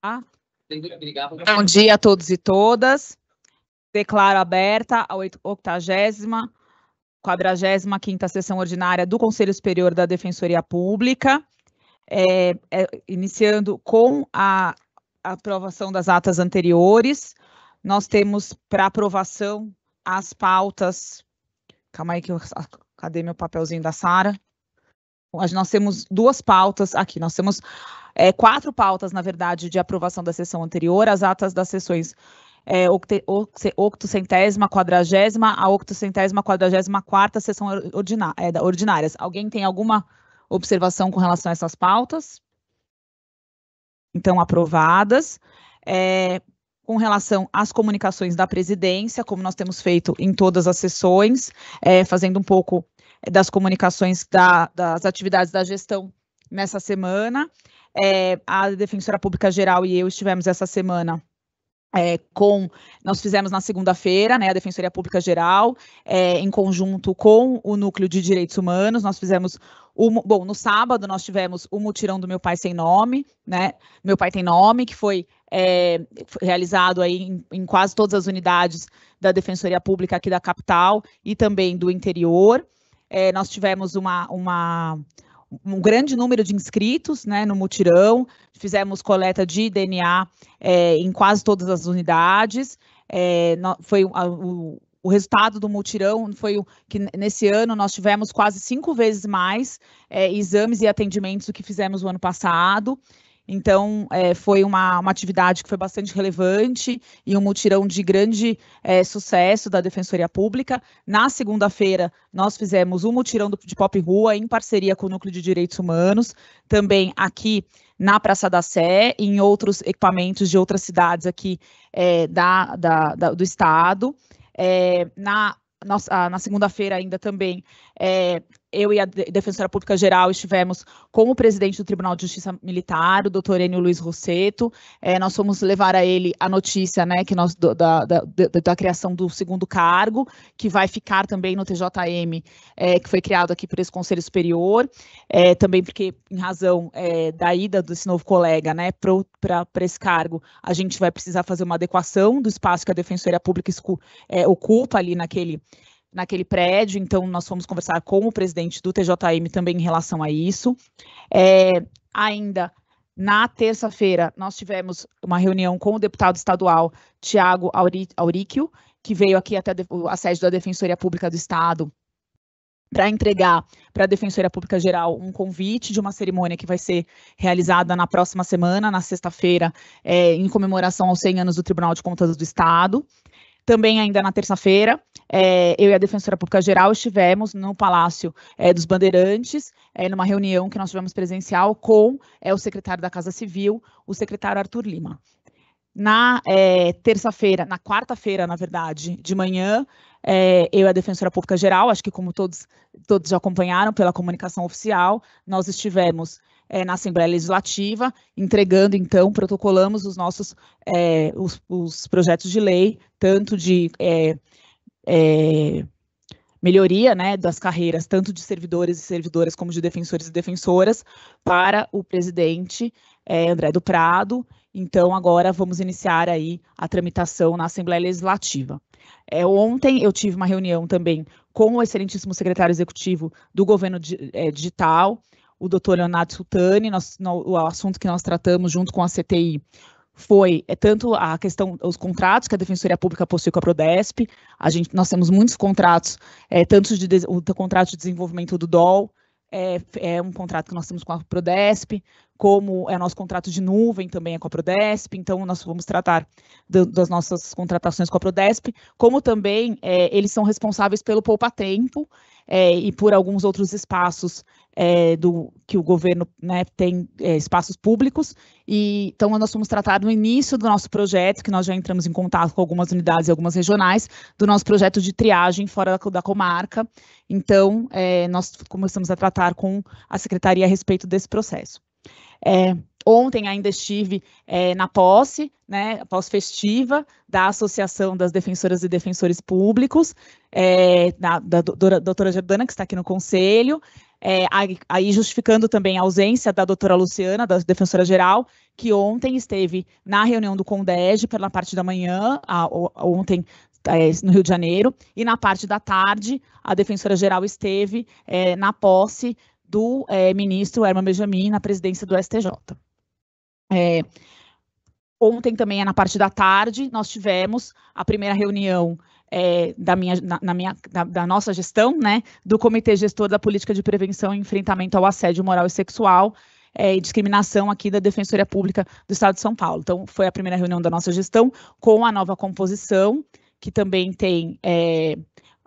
Tá? Bom dia a todos e todas. Declaro aberta a 80 45 sessão ordinária do Conselho Superior da Defensoria Pública, é, é, iniciando com a, a aprovação das atas anteriores. Nós temos para aprovação as pautas. Calma aí que eu, cadê meu papelzinho da Sara? Nós temos duas pautas aqui. Nós temos é, quatro pautas, na verdade, de aprovação da sessão anterior, as atas das sessões é, octocentésima, quadragésima, a octocentésima, quadragésima quarta sessão ordina, é, ordinárias. Alguém tem alguma observação com relação a essas pautas? Então, aprovadas. É, com relação às comunicações da presidência, como nós temos feito em todas as sessões, é, fazendo um pouco é, das comunicações da, das atividades da gestão nessa semana. É, a Defensora Pública Geral e eu estivemos essa semana é, com nós fizemos na segunda-feira, né, a Defensoria Pública Geral, é, em conjunto com o Núcleo de Direitos Humanos, nós fizemos bom, no sábado nós tivemos o mutirão do meu pai sem nome, né, meu pai tem nome, que foi, é, realizado aí em, em quase todas as unidades da Defensoria Pública aqui da capital e também do interior. É, nós tivemos uma, uma um grande número de inscritos né, no mutirão, fizemos coleta de DNA é, em quase todas as unidades. É, foi a, o, o resultado do mutirão foi que nesse ano nós tivemos quase cinco vezes mais é, exames e atendimentos do que fizemos no ano passado. Então, é, foi uma, uma atividade que foi bastante relevante e um mutirão de grande é, sucesso da Defensoria Pública. Na segunda-feira, nós fizemos um mutirão do, de Pop Rua em parceria com o Núcleo de Direitos Humanos, também aqui na Praça da Sé, e em outros equipamentos de outras cidades aqui é, da, da, da, do Estado. É, na ah, na segunda-feira ainda também é, eu e a Defensora Pública Geral estivemos com o presidente do Tribunal de Justiça Militar, o doutor Enio Luiz Rosseto. É, nós fomos levar a ele a notícia né, que nós, da, da, da, da, criação do segundo cargo, que vai ficar também no TJM, é, que foi criado aqui por esse Conselho Superior, é, também porque, em razão é, da ida desse novo colega né, para esse cargo, a gente vai precisar fazer uma adequação do espaço que a Defensoria Pública é, ocupa ali naquele naquele prédio, então nós fomos conversar com o presidente do TJM também em relação a isso. É, ainda na terça-feira, nós tivemos uma reunião com o deputado estadual Tiago Auríquio, que veio aqui até a sede da Defensoria Pública do Estado para entregar para a Defensoria Pública Geral um convite de uma cerimônia que vai ser realizada na próxima semana, na sexta-feira, é, em comemoração aos 100 anos do Tribunal de Contas do Estado. Também ainda na terça-feira, é, eu e a Defensora Pública Geral estivemos no Palácio é, dos Bandeirantes, é, numa reunião que nós tivemos presencial com é, o secretário da Casa Civil, o secretário Arthur Lima. Na é, terça-feira, na quarta-feira, na verdade, de manhã, é, eu e a Defensora Pública Geral, acho que como todos, todos já acompanharam pela comunicação oficial, nós estivemos é, na Assembleia Legislativa, entregando, então, protocolamos os nossos é, os, os, projetos de lei, tanto de é, é, melhoria né, das carreiras, tanto de servidores e servidoras, como de defensores e defensoras, para o presidente é, André do Prado. Então, agora vamos iniciar aí a tramitação na Assembleia Legislativa. É, ontem eu tive uma reunião também com o excelentíssimo secretário executivo do governo di, é, digital, o doutor Leonardo Sultani, nós, no, o assunto que nós tratamos junto com a CTI foi é tanto a questão os contratos que a defensoria pública possui com a Prodesp a gente nós temos muitos contratos é, tanto de, o contrato de desenvolvimento do DOL é, é, um contrato que nós temos com a Prodesp como é nosso contrato de nuvem, também é com a Prodesp, então nós vamos tratar do, das nossas contratações com a Prodesp, como também é, eles são responsáveis pelo poupa-tempo é, e por alguns outros espaços é, do que o governo né, tem, é, espaços públicos, e então nós vamos tratar no início do nosso projeto, que nós já entramos em contato com algumas unidades e algumas regionais, do nosso projeto de triagem fora da, da comarca, então é, nós começamos a tratar com a secretaria a respeito desse processo. É, ontem ainda estive é, na posse, né, pós-festiva da Associação das Defensoras e Defensores Públicos, é, da, da doutora, doutora Jordana, que está aqui no Conselho, é, aí justificando também a ausência da doutora Luciana, da defensora geral, que ontem esteve na reunião do CONDEG pela parte da manhã, a, a, ontem é, no Rio de Janeiro, e na parte da tarde a defensora geral esteve é, na posse do é, ministro Herman Benjamin na presidência do STJ. É, ontem também, na parte da tarde, nós tivemos a primeira reunião é, da, minha, na, na minha, da, da, nossa gestão, né, do Comitê Gestor da Política de Prevenção e Enfrentamento ao Assédio Moral e Sexual é, e Discriminação aqui da Defensoria Pública do Estado de São Paulo. Então, foi a primeira reunião da nossa gestão com a nova composição, que também tem é,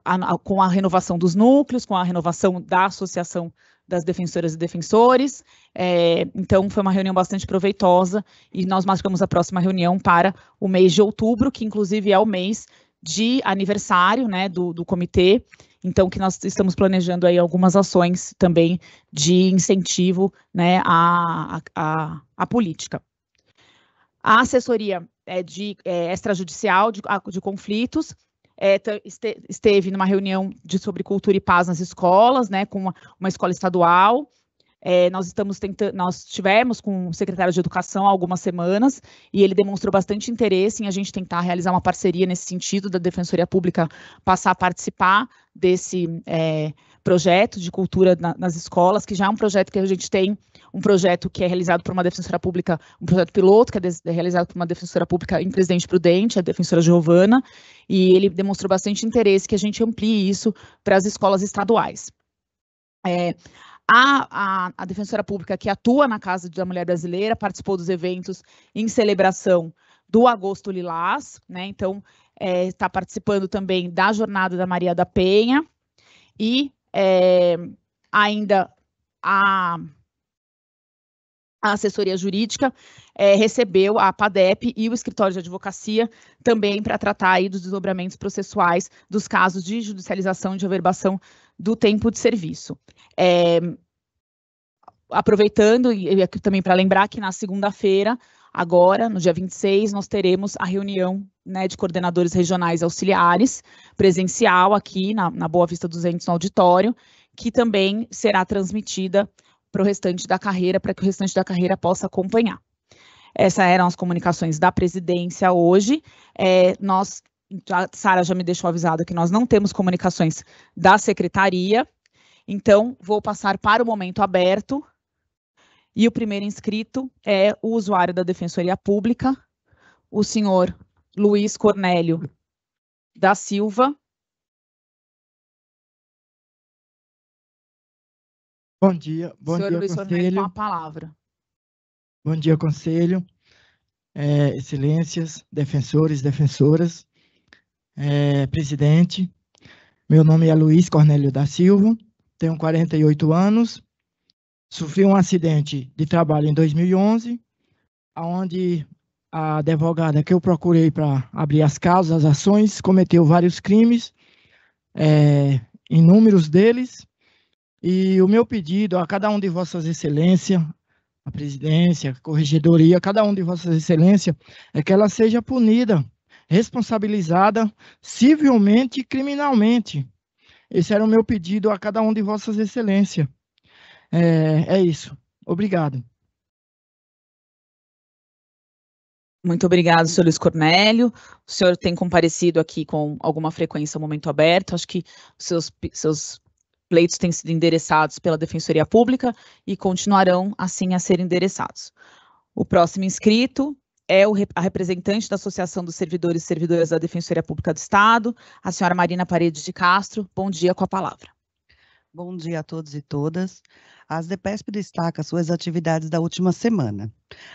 a, a, com a renovação dos núcleos, com a renovação da associação das defensoras e defensores. É, então, foi uma reunião bastante proveitosa e nós marcamos a próxima reunião para o mês de outubro, que inclusive é o mês de aniversário né, do, do comitê. Então, que nós estamos planejando aí algumas ações também de incentivo né, à, à, à política. A assessoria é de é, extrajudicial de, de conflitos é, esteve numa reunião de sobre cultura e paz nas escolas, né, com uma, uma escola estadual. É, nós estamos tentando, nós tivemos com o secretário de Educação há algumas semanas e ele demonstrou bastante interesse em a gente tentar realizar uma parceria nesse sentido da Defensoria Pública passar a participar desse é, projeto de cultura na, nas escolas, que já é um projeto que a gente tem, um projeto que é realizado por uma defensora pública, um projeto piloto que é, de, é realizado por uma defensora pública em Presidente Prudente, a defensora Giovana, e ele demonstrou bastante interesse que a gente amplie isso para as escolas estaduais. É, a, a, a, defensora pública que atua na Casa da Mulher Brasileira participou dos eventos em celebração do Agosto Lilás, né? Então, está é, tá participando também da jornada da Maria da Penha e é, ainda a, a assessoria jurídica é, recebeu a PADEP e o escritório de advocacia também para tratar aí dos desdobramentos processuais dos casos de judicialização e de averbação do tempo de serviço. É, aproveitando e aqui também para lembrar que na segunda-feira Agora, no dia 26, nós teremos a reunião né, de coordenadores regionais auxiliares, presencial aqui na, na Boa Vista 200, no auditório, que também será transmitida para o restante da carreira, para que o restante da carreira possa acompanhar. Essas eram as comunicações da presidência hoje. É, nós, a Sara já me deixou avisada que nós não temos comunicações da secretaria, então vou passar para o momento aberto, e o primeiro inscrito é o usuário da Defensoria Pública, o senhor Luiz Cornélio da Silva. Bom dia, bom senhor dia, Luiz Conselho. Cornélio, a palavra. Bom dia, Conselho, é, excelências, defensores, defensoras, é, presidente. Meu nome é Luiz Cornélio da Silva, tenho 48 anos, sofri um acidente de trabalho em 2011, onde a advogada que eu procurei para abrir as causas, as ações, cometeu vários crimes, é, inúmeros deles, e o meu pedido a cada um de vossas excelências, a presidência, a corregedoria, cada um de vossas excelências, é que ela seja punida, responsabilizada civilmente e criminalmente. Esse era o meu pedido a cada um de vossas excelências. É, é isso. Obrigado. Muito obrigado, senhor Luiz Cornélio. O senhor tem comparecido aqui com alguma frequência ao momento aberto. Acho que seus, seus pleitos têm sido endereçados pela Defensoria Pública e continuarão assim a ser endereçados. O próximo inscrito é o, a representante da Associação dos Servidores e Servidoras da Defensoria Pública do Estado, a senhora Marina Paredes de Castro. Bom dia com a palavra. Bom dia a todos e todas. A ZPESP destaca suas atividades da última semana.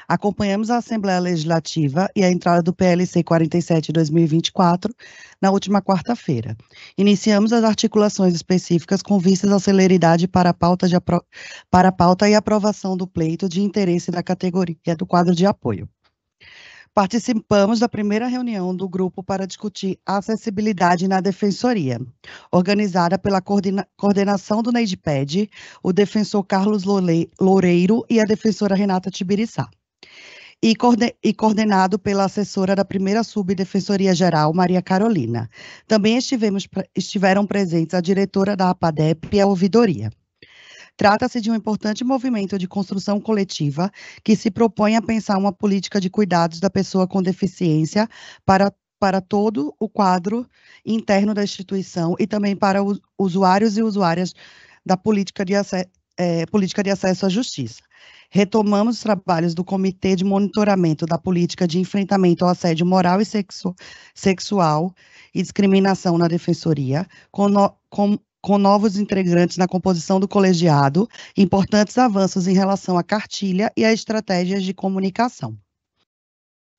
Acompanhamos a Assembleia Legislativa e a entrada do PLC 47-2024 na última quarta-feira. Iniciamos as articulações específicas com vistas à celeridade para a, pauta de para pauta e aprovação do pleito de interesse da categoria do quadro de apoio participamos da primeira reunião do grupo para discutir acessibilidade na defensoria, organizada pela coordena coordenação do NEIDPED, o defensor Carlos Loureiro e a defensora Renata Tibiriçá. E, coorden e, coordenado pela assessora da primeira subdefensoria geral, Maria Carolina. Também estivemos, estiveram presentes a diretora da APADEP e a ouvidoria. Trata-se de um importante movimento de construção coletiva que se propõe a pensar uma política de cuidados da pessoa com deficiência para para todo o quadro interno da instituição e também para os usuários e usuárias da política de, é, política de acesso à justiça. Retomamos os trabalhos do Comitê de Monitoramento da Política de Enfrentamento ao Assédio Moral e Sexual e Discriminação na Defensoria, com, no, com com novos integrantes na composição do colegiado, importantes avanços em relação à cartilha e a estratégias de comunicação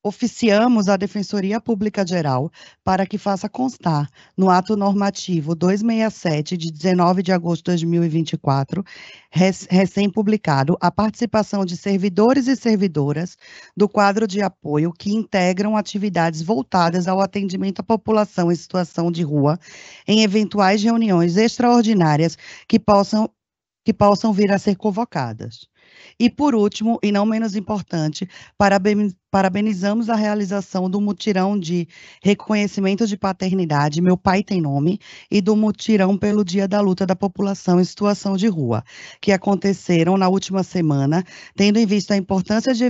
oficiamos à Defensoria Pública Geral para que faça constar no ato normativo 267 de 19 de agosto de 2024, recém-publicado, a participação de servidores e servidoras do quadro de apoio que integram atividades voltadas ao atendimento à população em situação de rua em eventuais reuniões extraordinárias que possam que possam vir a ser convocadas. E, por último, e não menos importante, parabenizamos a realização do mutirão de reconhecimento de paternidade, Meu Pai Tem Nome, e do mutirão pelo Dia da Luta da População em Situação de Rua, que aconteceram na última semana, tendo em vista a importância de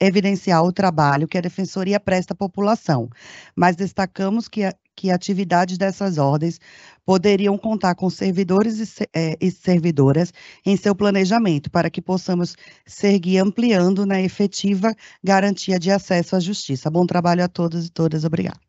evidenciar o trabalho que a Defensoria presta à população, mas destacamos que que atividades dessas ordens poderiam contar com servidores e, eh, e, servidoras em seu planejamento, para que possamos seguir ampliando na né, efetiva garantia de acesso à justiça. Bom trabalho a todos e todas. Obrigada.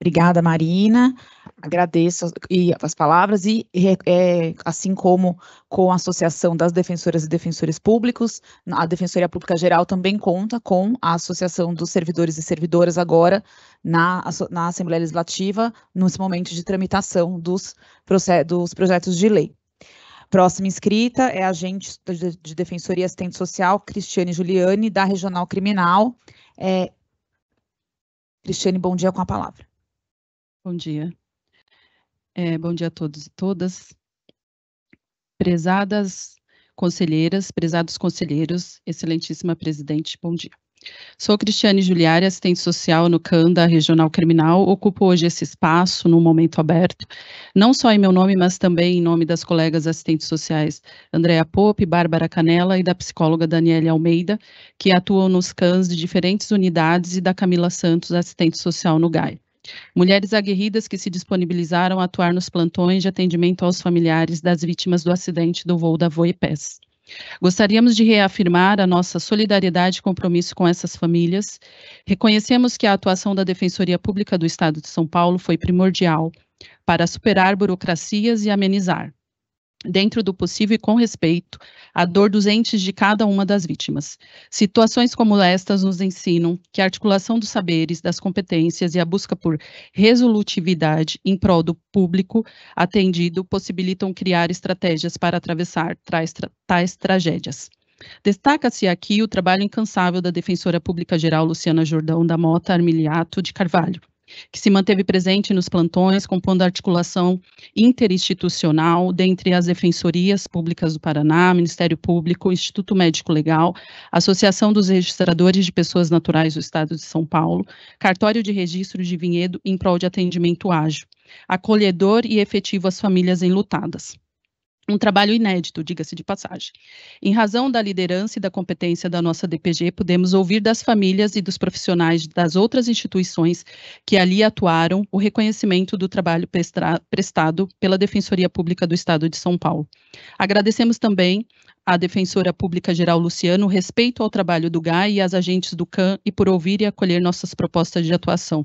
Obrigada, Marina agradeço e, as palavras e, é, assim como com a Associação das Defensoras e Defensores Públicos, a Defensoria Pública Geral também conta com a Associação dos Servidores e Servidoras agora na, na Assembleia Legislativa, nesse momento de tramitação dos, dos projetos de lei. Próxima inscrita é a agente de Defensoria e Assistente Social, Cristiane Giuliani, da Regional Criminal. É... Cristiane, bom dia com a palavra. Bom dia. É, bom dia a todos e todas. Prezadas conselheiras, prezados conselheiros, excelentíssima presidente, bom dia. Sou Cristiane Giuliari, assistente social no Canda Regional Criminal. Ocupo hoje esse espaço num momento aberto, não só em meu nome, mas também em nome das colegas assistentes sociais Andréa Pope, Bárbara Canela e da psicóloga Daniela Almeida, que atuam nos CANs de diferentes unidades, e da Camila Santos, assistente social no GAI. Mulheres aguerridas que se disponibilizaram a atuar nos plantões de atendimento aos familiares das vítimas do acidente do voo da Voipes. Gostaríamos de reafirmar a nossa solidariedade e compromisso com essas famílias. Reconhecemos que a atuação da Defensoria Pública do Estado de São Paulo foi primordial para superar burocracias e amenizar dentro do possível e com respeito à dor dos entes de cada uma das vítimas. Situações como estas nos ensinam que a articulação dos saberes, das competências e a busca por resolutividade em prol do público atendido possibilitam criar estratégias para atravessar tais, tra tais tragédias. Destaca-se aqui o trabalho incansável da defensora pública geral Luciana Jordão da Mota Armiliato de Carvalho, que se manteve presente nos plantões, compondo a articulação interinstitucional dentre as defensorias públicas do Paraná, Ministério Público, Instituto Médico Legal, Associação dos Registradores de Pessoas Naturais do Estado de São Paulo, Cartório de Registro de Vinhedo em prol de atendimento ágil, acolhedor e efetivo às famílias enlutadas um trabalho inédito, diga-se de passagem. Em razão da liderança e da competência da nossa DPG, podemos ouvir das famílias e dos profissionais das outras instituições que ali atuaram o reconhecimento do trabalho prestado pela Defensoria Pública do Estado de São Paulo. Agradecemos também à Defensora Pública Geral Luciano o respeito ao trabalho do GAI e às agentes do CAN e por ouvir e acolher nossas propostas de atuação.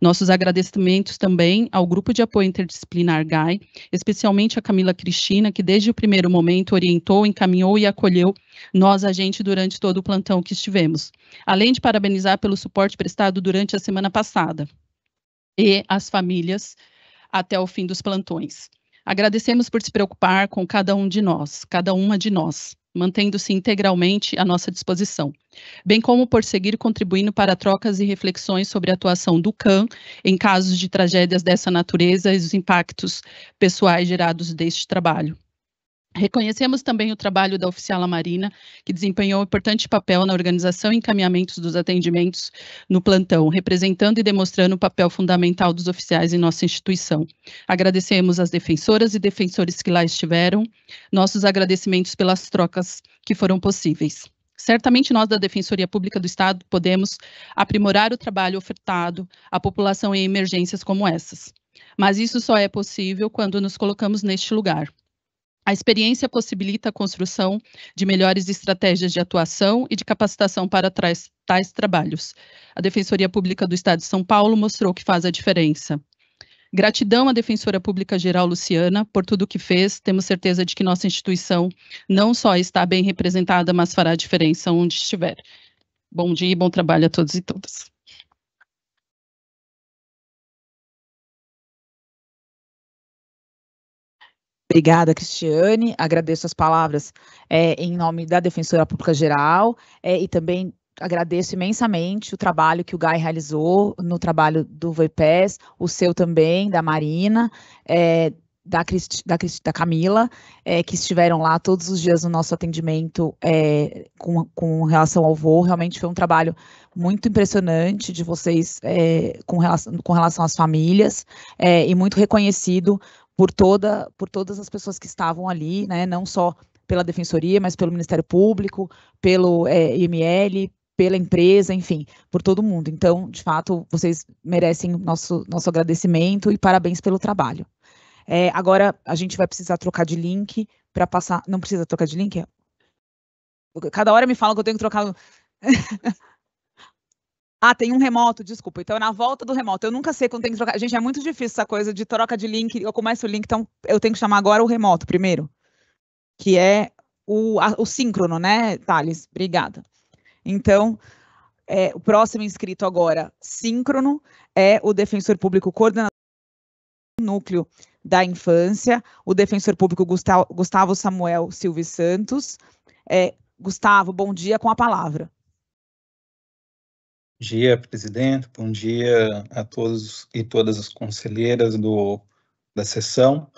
Nossos agradecimentos também ao Grupo de Apoio Interdisciplinar GAI, especialmente a Camila Cristina, que desde o primeiro momento orientou, encaminhou e acolheu nós, a gente, durante todo o plantão que estivemos. Além de parabenizar pelo suporte prestado durante a semana passada e as famílias até o fim dos plantões. Agradecemos por se preocupar com cada um de nós, cada uma de nós mantendo-se integralmente à nossa disposição, bem como por seguir contribuindo para trocas e reflexões sobre a atuação do CAN em casos de tragédias dessa natureza e os impactos pessoais gerados deste trabalho. Reconhecemos também o trabalho da oficiala Marina, que desempenhou um importante papel na organização e encaminhamentos dos atendimentos no plantão, representando e demonstrando o papel fundamental dos oficiais em nossa instituição. Agradecemos às defensoras e defensores que lá estiveram, nossos agradecimentos pelas trocas que foram possíveis. Certamente nós da Defensoria Pública do Estado podemos aprimorar o trabalho ofertado à população em emergências como essas. Mas isso só é possível quando nos colocamos neste lugar, a experiência possibilita a construção de melhores estratégias de atuação e de capacitação para tais, tais trabalhos. A Defensoria Pública do Estado de São Paulo mostrou que faz a diferença. Gratidão à Defensora Pública Geral Luciana por tudo o que fez. Temos certeza de que nossa instituição não só está bem representada, mas fará a diferença onde estiver. Bom dia e bom trabalho a todos e todas. Obrigada, Cristiane. Agradeço as palavras é, em nome da Defensora Pública Geral é, e também agradeço imensamente o trabalho que o Gai realizou no trabalho do VoIPES, o seu também, da Marina, é, da, da, da, Camila, é, que estiveram lá todos os dias no nosso atendimento é, com, com, relação ao voo. Realmente foi um trabalho muito impressionante de vocês é, com relação, com, relação, às famílias e muito reconhecido por, toda, por todas as pessoas que estavam ali, né, não só pela Defensoria, mas pelo Ministério Público, pelo é, IML, pela empresa, enfim, por todo mundo. Então, de fato, vocês merecem nosso, nosso agradecimento e parabéns pelo trabalho. É, agora, a gente vai precisar trocar de link para passar. Não precisa trocar de link? Cada hora me falam que eu tenho que trocar. Ah, tem um remoto, desculpa. Então, é na volta do remoto, eu nunca sei quando tem que trocar. Gente, é muito difícil essa coisa de troca de link. Eu começo o link, então eu tenho que chamar agora o remoto primeiro, que é o, a, o síncrono, né, Thales? Obrigada. Então, é, o próximo inscrito agora, síncrono, é o defensor público coordenador do núcleo da infância, o defensor público Gustavo, Gustavo Samuel Silves Santos. É, Gustavo, bom dia com a palavra dia, presidente. Bom dia a todos e todas as conselheiras do, da sessão.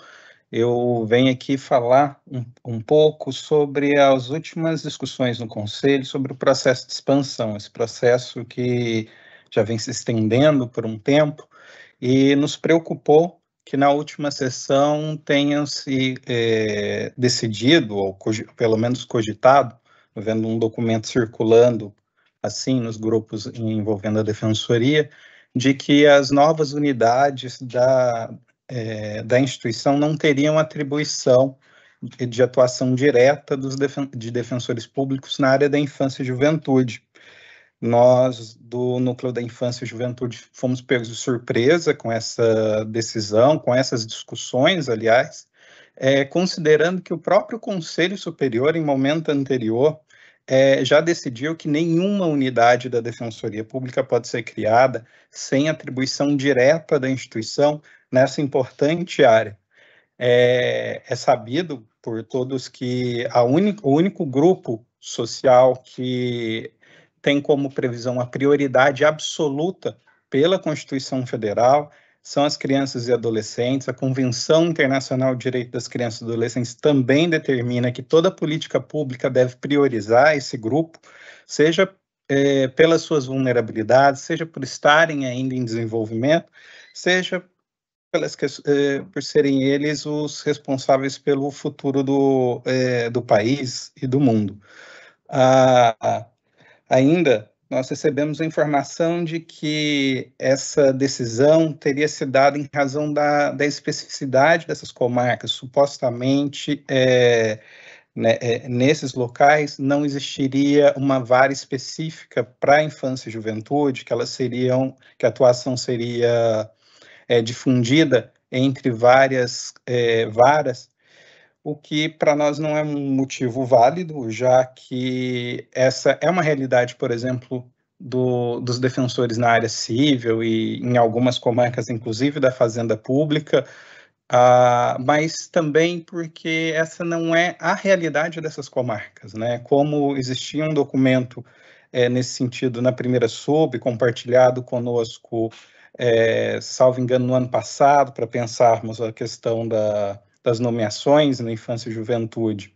Eu venho aqui falar um, um pouco sobre as últimas discussões no Conselho sobre o processo de expansão, esse processo que já vem se estendendo por um tempo e nos preocupou que na última sessão tenha se eh, decidido, ou pelo menos cogitado, vendo um documento circulando assim nos grupos envolvendo a defensoria, de que as novas unidades da, é, da instituição não teriam atribuição de, atuação direta dos defen de defensores públicos na área da infância e juventude. Nós, do Núcleo da Infância e Juventude, fomos pegos de surpresa com essa decisão, com essas discussões, aliás, é, considerando que o próprio Conselho Superior, em momento anterior, é, já decidiu que nenhuma unidade da Defensoria Pública pode ser criada sem atribuição direta da instituição nessa importante área. É, é sabido por todos que única, o único grupo social que tem como previsão a prioridade absoluta pela Constituição Federal são as crianças e adolescentes. A Convenção Internacional de Direito das Crianças e Adolescentes também determina que toda política pública deve priorizar esse grupo, seja é, pelas suas vulnerabilidades, seja por estarem ainda em desenvolvimento, seja pelas que, é, por serem eles os responsáveis pelo futuro do, é, do país e do mundo. Ah, ainda nós recebemos a informação de que essa decisão teria se dado em razão da, da especificidade dessas comarcas, supostamente é, né, é, nesses locais não existiria uma vara específica para infância e juventude, que elas seriam, que a atuação seria é, difundida entre várias é, varas o que para nós não é um motivo válido, já que essa é uma realidade, por exemplo, do, dos defensores na área civil e em algumas comarcas, inclusive da fazenda pública, uh, mas também porque essa não é a realidade dessas comarcas, né? Como existia um documento é, nesse sentido na primeira sub, compartilhado conosco, é, salvo engano, no ano passado, para pensarmos a questão da, das nomeações na infância e juventude.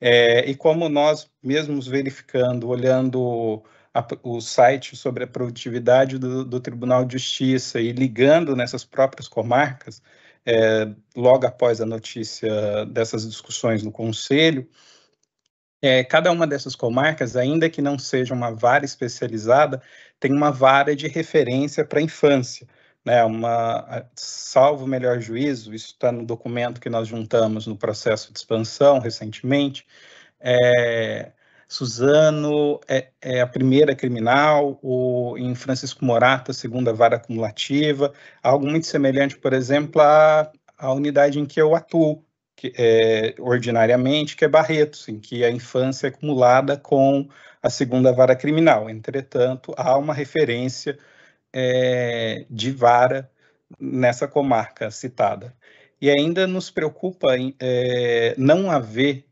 É, e como nós mesmos verificando, olhando a, o site sobre a produtividade do, do, Tribunal de Justiça e ligando nessas próprias comarcas, é, logo após a notícia dessas discussões no Conselho, é, cada uma dessas comarcas, ainda que não seja uma vara especializada, tem uma vara de referência para a infância né, uma, salvo melhor juízo, isso está no documento que nós juntamos no processo de expansão recentemente, é, Suzano é, é, a primeira criminal, o, em Francisco Morata, segunda vara acumulativa, algo muito semelhante, por exemplo, à, à unidade em que eu atuo que, é, ordinariamente, que é Barretos, em que a infância é acumulada com a segunda vara criminal. Entretanto, há uma referência é, de vara nessa comarca citada. E ainda nos preocupa é, não haver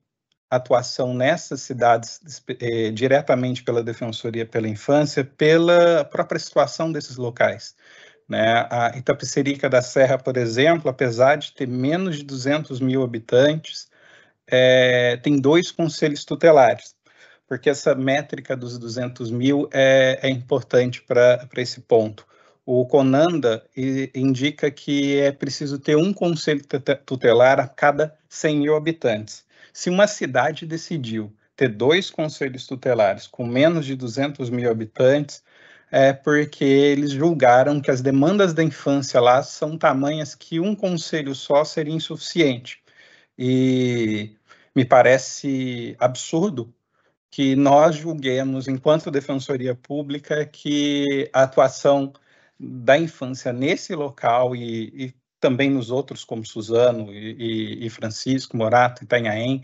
atuação nessas cidades é, diretamente pela Defensoria pela Infância, pela própria situação desses locais. Né? A Itapicerica da Serra, por exemplo, apesar de ter menos de 200 mil habitantes, é, tem dois conselhos tutelares porque essa métrica dos 200 mil é, é importante para esse ponto. O Conanda indica que é preciso ter um conselho tutelar a cada 100 mil habitantes. Se uma cidade decidiu ter dois conselhos tutelares com menos de 200 mil habitantes, é porque eles julgaram que as demandas da infância lá são tamanhas que um conselho só seria insuficiente. E me parece absurdo que nós julguemos, enquanto Defensoria Pública, que a atuação da infância nesse local e, e também nos outros, como Suzano e, e Francisco, Morato, Itanhaém,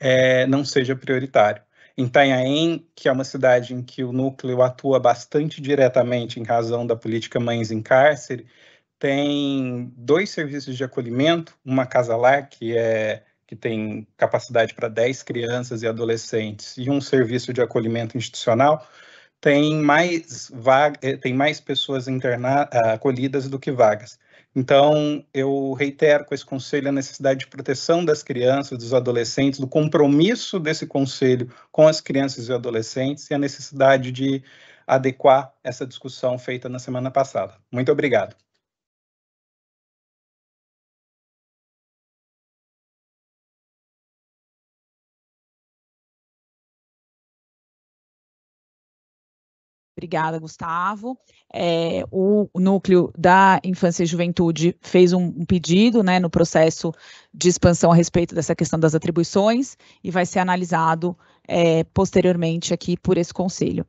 é, não seja prioritário. Em Itanhaém, que é uma cidade em que o núcleo atua bastante diretamente em razão da política Mães em Cárcere, tem dois serviços de acolhimento, uma casa lá que é que tem capacidade para 10 crianças e adolescentes, e um serviço de acolhimento institucional, tem mais, vaga, eh, tem mais pessoas ah, acolhidas do que vagas. Então, eu reitero com esse conselho a necessidade de proteção das crianças, dos adolescentes, do compromisso desse conselho com as crianças e adolescentes e a necessidade de adequar essa discussão feita na semana passada. Muito obrigado. Obrigada, Gustavo. É, o núcleo da infância e juventude fez um, um pedido né, no processo de expansão a respeito dessa questão das atribuições e vai ser analisado é, posteriormente aqui por esse conselho.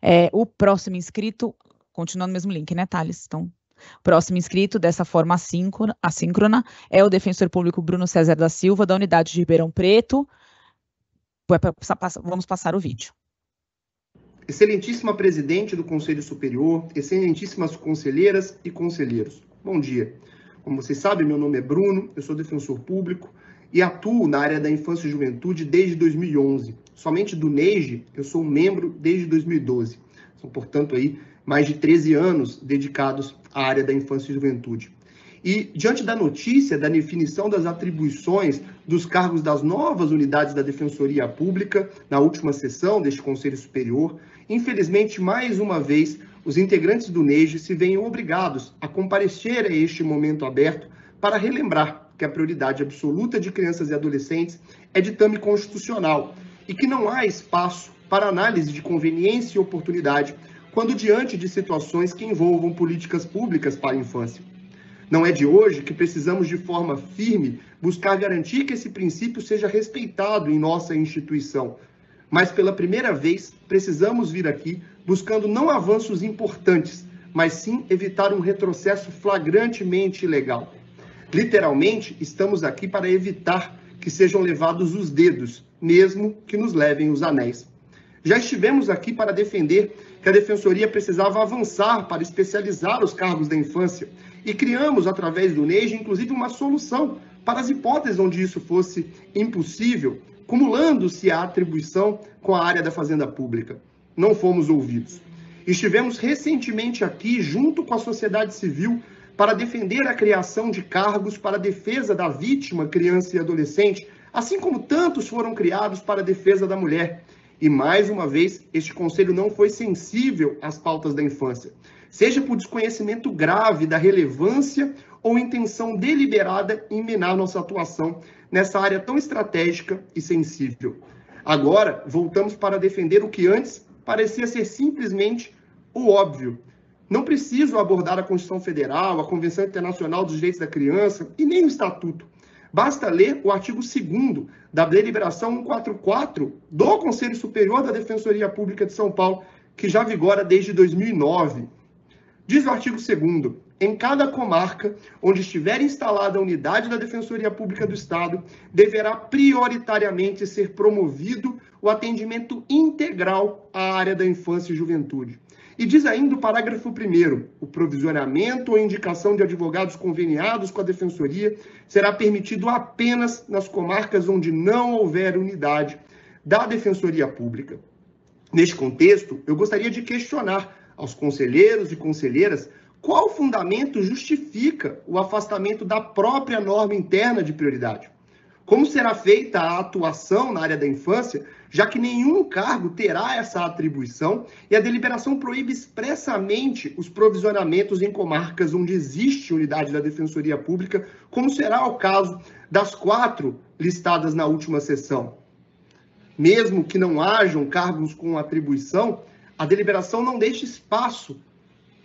É, o próximo inscrito, continuando no mesmo link, né, Thales? Então, Próximo inscrito, dessa forma assíncrona, assíncrona, é o defensor público Bruno César da Silva, da unidade de Ribeirão Preto. Vamos passar o vídeo. Excelentíssima presidente do Conselho Superior, excelentíssimas conselheiras e conselheiros, bom dia. Como vocês sabem, meu nome é Bruno, eu sou defensor público e atuo na área da infância e juventude desde 2011. Somente do NEIGE eu sou membro desde 2012. São, portanto, aí mais de 13 anos dedicados à área da infância e juventude. E diante da notícia da definição das atribuições dos cargos das novas unidades da Defensoria Pública na última sessão deste Conselho Superior, Infelizmente, mais uma vez, os integrantes do NEJE se veem obrigados a comparecer a este momento aberto para relembrar que a prioridade absoluta de crianças e adolescentes é ditame constitucional e que não há espaço para análise de conveniência e oportunidade quando diante de situações que envolvam políticas públicas para a infância. Não é de hoje que precisamos, de forma firme, buscar garantir que esse princípio seja respeitado em nossa instituição, mas pela primeira vez precisamos vir aqui buscando não avanços importantes, mas sim evitar um retrocesso flagrantemente ilegal. Literalmente, estamos aqui para evitar que sejam levados os dedos, mesmo que nos levem os anéis. Já estivemos aqui para defender que a defensoria precisava avançar para especializar os cargos da infância e criamos através do NEJ inclusive uma solução para as hipóteses onde isso fosse impossível, cumulando-se a atribuição com a área da Fazenda Pública. Não fomos ouvidos. Estivemos recentemente aqui, junto com a sociedade civil, para defender a criação de cargos para defesa da vítima, criança e adolescente, assim como tantos foram criados para defesa da mulher. E mais uma vez, este conselho não foi sensível às pautas da infância, seja por desconhecimento grave da relevância ou intenção deliberada em minar nossa atuação nessa área tão estratégica e sensível. Agora, voltamos para defender o que antes parecia ser simplesmente o óbvio. Não preciso abordar a Constituição Federal, a Convenção Internacional dos Direitos da Criança e nem o Estatuto. Basta ler o artigo 2 da Deliberação 144 do Conselho Superior da Defensoria Pública de São Paulo, que já vigora desde 2009. Diz o artigo 2 em cada comarca onde estiver instalada a unidade da Defensoria Pública do Estado, deverá prioritariamente ser promovido o atendimento integral à área da infância e juventude. E diz ainda o parágrafo 1 o provisionamento ou indicação de advogados conveniados com a Defensoria será permitido apenas nas comarcas onde não houver unidade da Defensoria Pública. Neste contexto, eu gostaria de questionar aos conselheiros e conselheiras qual fundamento justifica o afastamento da própria norma interna de prioridade? Como será feita a atuação na área da infância, já que nenhum cargo terá essa atribuição e a deliberação proíbe expressamente os provisionamentos em comarcas onde existe unidade da Defensoria Pública, como será o caso das quatro listadas na última sessão? Mesmo que não hajam cargos com atribuição, a deliberação não deixa espaço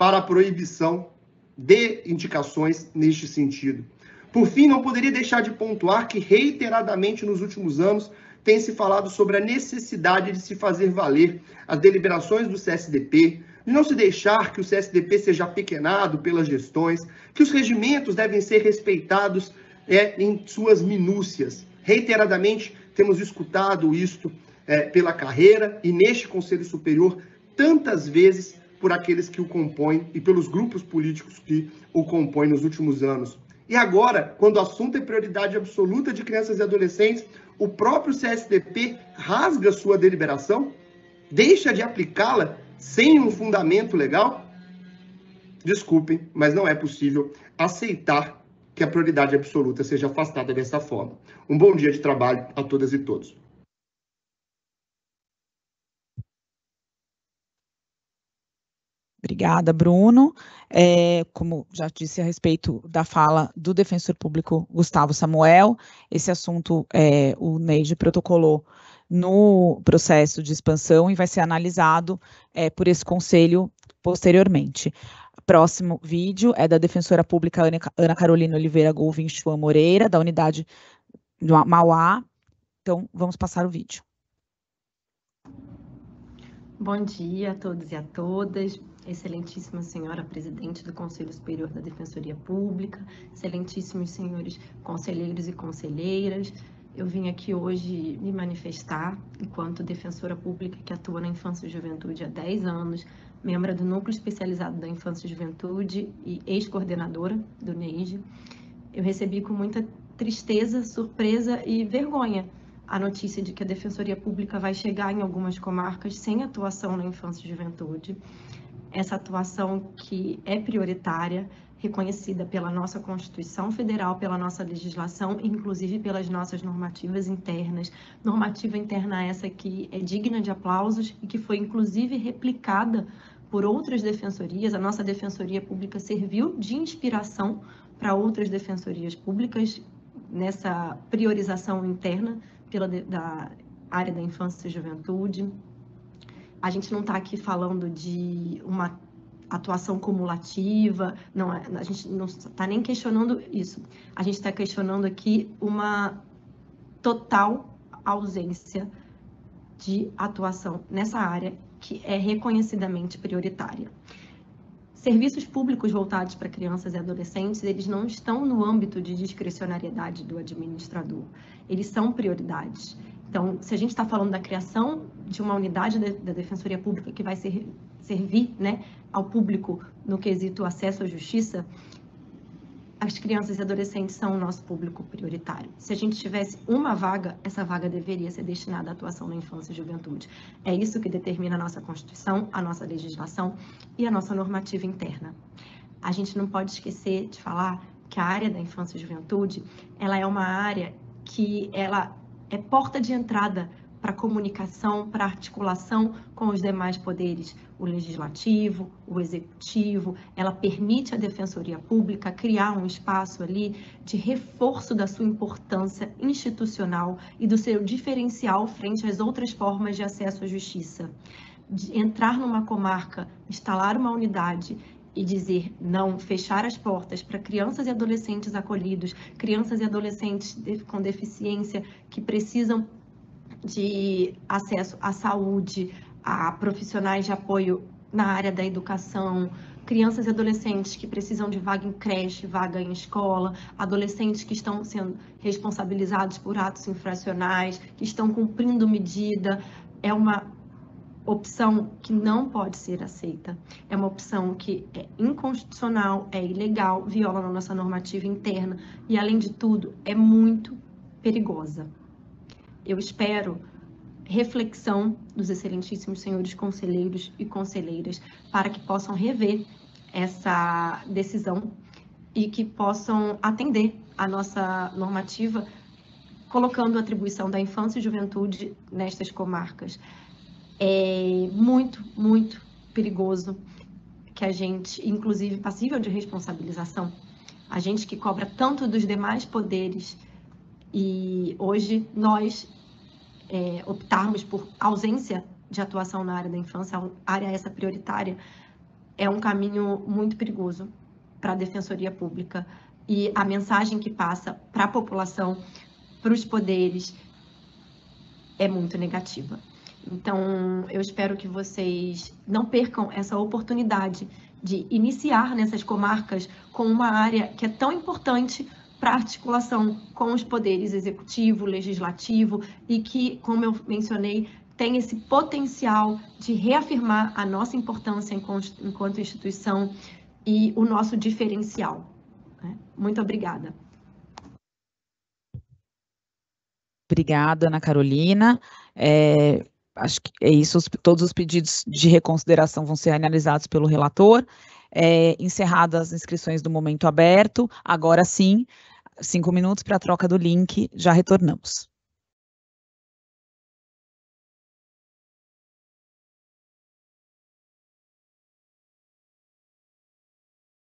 para a proibição de indicações neste sentido. Por fim, não poderia deixar de pontuar que reiteradamente nos últimos anos tem se falado sobre a necessidade de se fazer valer as deliberações do CSDP, de não se deixar que o CSDP seja pequenado pelas gestões, que os regimentos devem ser respeitados é, em suas minúcias. Reiteradamente temos escutado isto é, pela carreira e neste Conselho Superior tantas vezes por aqueles que o compõem e pelos grupos políticos que o compõem nos últimos anos. E agora, quando o assunto é prioridade absoluta de crianças e adolescentes, o próprio CSDP rasga sua deliberação, deixa de aplicá-la sem um fundamento legal? Desculpem, mas não é possível aceitar que a prioridade absoluta seja afastada dessa forma. Um bom dia de trabalho a todas e todos. Obrigada, Bruno. É, como já disse a respeito da fala do defensor público Gustavo Samuel, esse assunto é, o Neide protocolou no processo de expansão e vai ser analisado é, por esse conselho posteriormente. Próximo vídeo é da defensora pública Ana Carolina Oliveira Golvin Chua Moreira, da unidade do Mauá. Então, vamos passar o vídeo. Bom dia a todos e a todas. Excelentíssima Senhora Presidente do Conselho Superior da Defensoria Pública, excelentíssimos senhores conselheiros e conselheiras, eu vim aqui hoje me manifestar enquanto defensora pública que atua na infância e juventude há 10 anos, membro do Núcleo Especializado da Infância e Juventude e ex-coordenadora do NEIGE. Eu recebi com muita tristeza, surpresa e vergonha a notícia de que a Defensoria Pública vai chegar em algumas comarcas sem atuação na infância e juventude essa atuação que é prioritária, reconhecida pela nossa Constituição Federal, pela nossa legislação, inclusive pelas nossas normativas internas. Normativa interna essa que é digna de aplausos e que foi inclusive replicada por outras defensorias. A nossa defensoria pública serviu de inspiração para outras defensorias públicas nessa priorização interna pela da área da infância e juventude, a gente não está aqui falando de uma atuação cumulativa, não, é, a gente não está nem questionando isso. A gente está questionando aqui uma total ausência de atuação nessa área que é reconhecidamente prioritária. Serviços públicos voltados para crianças e adolescentes, eles não estão no âmbito de discricionariedade do administrador. Eles são prioridades. Então, se a gente está falando da criação de uma unidade da Defensoria Pública que vai ser, servir né, ao público no quesito acesso à justiça, as crianças e adolescentes são o nosso público prioritário. Se a gente tivesse uma vaga, essa vaga deveria ser destinada à atuação na infância e juventude. É isso que determina a nossa Constituição, a nossa legislação e a nossa normativa interna. A gente não pode esquecer de falar que a área da infância e juventude, ela é uma área que ela é porta de entrada para comunicação, para articulação com os demais poderes, o legislativo, o executivo. Ela permite à Defensoria Pública criar um espaço ali de reforço da sua importância institucional e do seu diferencial frente às outras formas de acesso à justiça. De entrar numa comarca, instalar uma unidade e dizer não, fechar as portas para crianças e adolescentes acolhidos, crianças e adolescentes com deficiência que precisam de acesso à saúde, a profissionais de apoio na área da educação, crianças e adolescentes que precisam de vaga em creche, vaga em escola, adolescentes que estão sendo responsabilizados por atos infracionais, que estão cumprindo medida, é uma opção que não pode ser aceita. É uma opção que é inconstitucional, é ilegal, viola a nossa normativa interna e, além de tudo, é muito perigosa eu espero reflexão dos excelentíssimos senhores conselheiros e conselheiras para que possam rever essa decisão e que possam atender a nossa normativa colocando a atribuição da infância e juventude nestas comarcas. É muito, muito perigoso que a gente, inclusive passível de responsabilização, a gente que cobra tanto dos demais poderes e hoje nós é, optarmos por ausência de atuação na área da infância, área essa prioritária, é um caminho muito perigoso para a defensoria pública. E a mensagem que passa para a população, para os poderes, é muito negativa. Então, eu espero que vocês não percam essa oportunidade de iniciar nessas comarcas com uma área que é tão importante para articulação com os poderes executivo, legislativo e que, como eu mencionei, tem esse potencial de reafirmar a nossa importância enquanto instituição e o nosso diferencial. Né? Muito obrigada. Obrigada, Ana Carolina. É, acho que é isso. Todos os pedidos de reconsideração vão ser analisados pelo relator. É, encerradas as inscrições do momento aberto, agora sim Cinco minutos para a troca do link, já retornamos.